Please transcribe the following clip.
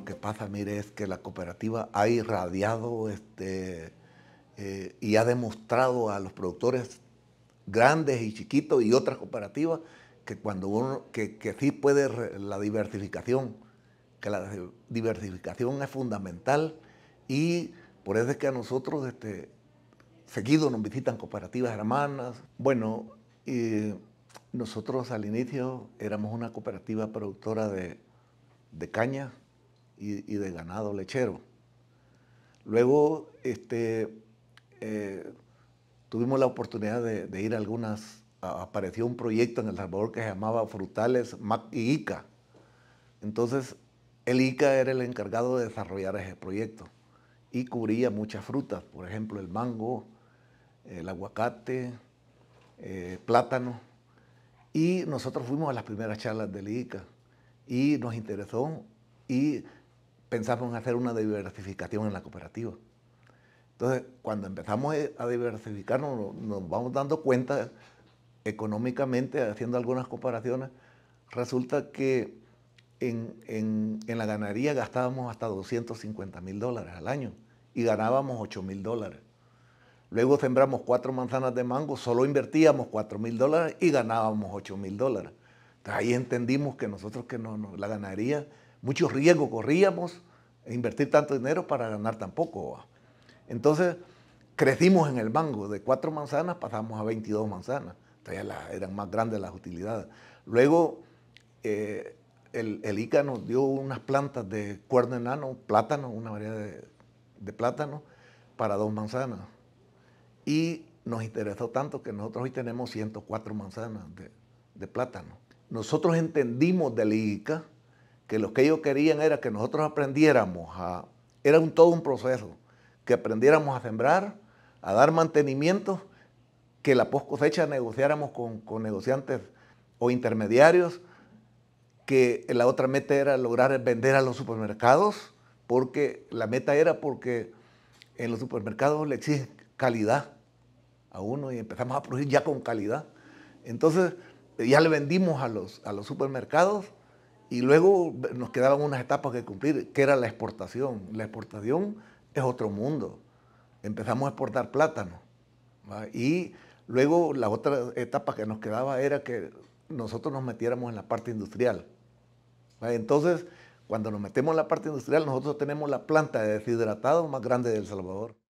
lo que pasa, mire, es que la cooperativa ha irradiado este, eh, y ha demostrado a los productores grandes y chiquitos y otras cooperativas que cuando uno, que, sí puede la diversificación, que la diversificación es fundamental y por eso es que a nosotros este, seguido nos visitan cooperativas hermanas. Bueno, nosotros al inicio éramos una cooperativa productora de, de caña, y, de ganado lechero. Luego este, eh, tuvimos la oportunidad de, ir a algunas, apareció un proyecto en El Salvador que se llamaba Frutales Mac y ICA. Entonces, el ICA era el encargado de desarrollar ese proyecto y cubría muchas frutas, por ejemplo, el mango, el aguacate, eh, plátano. Y nosotros fuimos a las primeras charlas del ICA y nos interesó y pensamos en hacer una diversificación en la cooperativa. Entonces, cuando empezamos a diversificarnos, nos vamos dando cuenta económicamente, haciendo algunas comparaciones, resulta que en, la ganadería gastábamos hasta 250 mil dólares al año y ganábamos 8 mil dólares. Luego sembramos cuatro manzanas de mango, solo invertíamos 4 mil dólares y ganábamos 8 mil dólares. Entonces, ahí entendimos que nosotros que no, la ganadería muchos riesgos corríamos e invertir tanto dinero para ganar tan poco. Entonces, crecimos en el mango, de cuatro manzanas pasamos a 22 manzanas, entonces eran más grandes las utilidades. Luego, eh, el, ICA nos dio unas plantas de cuerno enano, plátano, una variedad de, plátano, para dos manzanas. Y nos interesó tanto que nosotros hoy tenemos 104 manzanas de, de plátano. Nosotros entendimos del ICA que lo que ellos querían era que nosotros aprendiéramos a, era un, todo un proceso, que aprendiéramos a sembrar, a dar mantenimiento, que la post cosecha negociáramos con, con negociantes o intermediarios, que la otra meta era lograr vender a los supermercados, porque la meta era porque en los supermercados le exigen calidad a uno y empezamos a producir ya con calidad. Entonces ya le vendimos a los, a los supermercados y luego nos quedaban unas etapas que cumplir, que era la exportación. La exportación es otro mundo. Empezamos a exportar plátano. Y luego la otra etapa que nos quedaba era que nosotros nos metiéramos en la parte industrial. Entonces, cuando nos metemos en la parte industrial, nosotros tenemos la planta de deshidratado más grande de El Salvador.